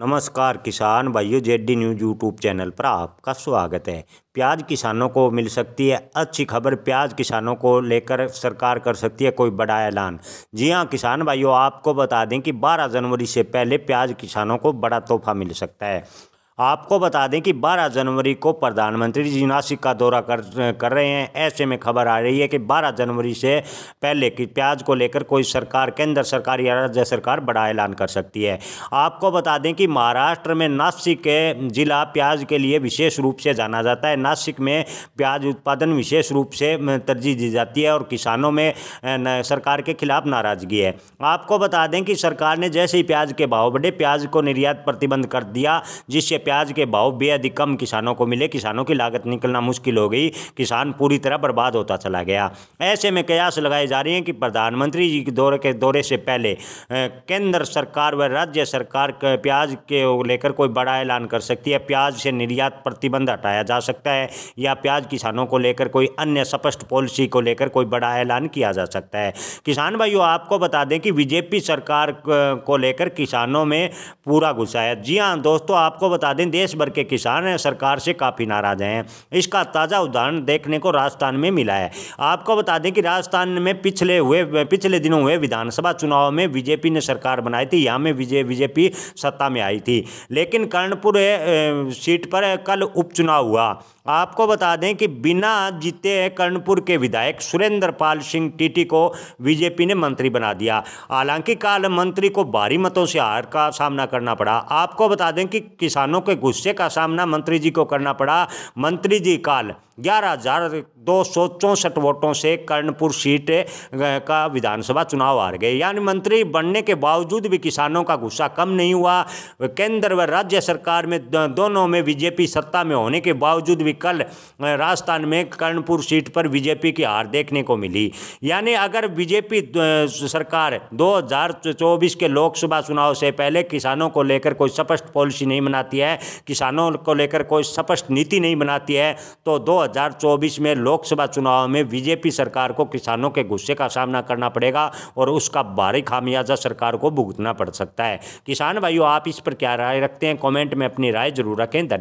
नमस्कार किसान भाइयों जेडी न्यूज यूट्यूब चैनल पर आपका स्वागत है प्याज किसानों को मिल सकती है अच्छी खबर प्याज किसानों को लेकर सरकार कर सकती है कोई बड़ा ऐलान जी हाँ किसान भाइयों आपको बता दें कि 12 जनवरी से पहले प्याज किसानों को बड़ा तोहफा मिल सकता है आपको बता दें कि 12 जनवरी को प्रधानमंत्री जी नासिक का दौरा कर कर रहे हैं ऐसे में खबर आ रही है कि 12 जनवरी से पहले कि प्याज को लेकर कोई सरकार केंद्र सरकार या राज्य सरकार बड़ा ऐलान कर सकती है आपको बता दें कि महाराष्ट्र में नासिक के जिला प्याज के लिए विशेष रूप से जाना जाता है नासिक में प्याज उत्पादन विशेष रूप से तरजीह दी जाती है और किसानों में सरकार के खिलाफ नाराजगी है आपको बता दें कि सरकार ने जैसे ही प्याज के भाव बढ़े प्याज को निर्यात प्रतिबंध कर दिया जिससे प्याज के भाव बेहद ही कम किसानों को मिले किसानों की लागत निकलना मुश्किल हो गई किसान पूरी तरह बर्बाद होता चला गया ऐसे में कयास लगाए जा रहे हैं कि प्रधानमंत्री जी के दौरे के दौरे से पहले केंद्र सरकार व राज्य सरकार प्याज के लेकर कोई बड़ा ऐलान कर सकती है प्याज से निर्यात प्रतिबंध हटाया जा सकता है या प्याज किसानों को लेकर कोई अन्य स्पष्ट पॉलिसी को लेकर कोई बड़ा ऐलान किया जा सकता है किसान भाइयों आपको बता दें कि बीजेपी सरकार को लेकर किसानों में पूरा गुस्सा है जी हाँ दोस्तों आपको बता दें देश भर के किसान सरकार से काफ़ी नाराज हैं इसका ताज़ा उदाहरण देखने को राजस्थान में मिला है आपको बता दें कि राजस्थान में पिछले हुए पिछले दिनों हुए विधानसभा चुनाव में बीजेपी ने सरकार बनाई थी यहाँ में विजय बीजेपी सत्ता में आई थी लेकिन कर्णपुर सीट पर कल उपचुनाव हुआ आपको बता दें कि बिना जीते कर्णपुर के विधायक सुरेंद्र पाल सिंह टीटी को बीजेपी ने मंत्री बना दिया हालांकि काल मंत्री को भारी मतों से हार का सामना करना पड़ा आपको बता दें कि किसानों किसानों के गुस्से का सामना मंत्री जी को करना पड़ा मंत्री जी काल ग्यारह हजार दो सौ चौंसठ वोटों से कर्णपुर सीट का विधानसभा चुनाव हार गए यानी मंत्री बनने के बावजूद भी किसानों का गुस्सा कम नहीं हुआ केंद्र व राज्य सरकार में दोनों में बीजेपी सत्ता में होने के बावजूद भी कल राजस्थान में कर्णपुर सीट पर बीजेपी की हार देखने को मिली यानी अगर बीजेपी सरकार 2024 के लोकसभा चुनाव से पहले किसानों को लेकर कोई स्पष्ट पॉलिसी नहीं बनाती है किसानों को लेकर कोई स्पष्ट नीति नहीं बनाती है तो दो 2024 में लोकसभा चुनाव में बीजेपी सरकार को किसानों के गुस्से का सामना करना पड़ेगा और उसका भारी खामियाजा सरकार को भुगतना पड़ सकता है किसान भाइयों आप इस पर क्या राय रखते हैं कॉमेंट में अपनी राय जरूर रखें धन्यवाद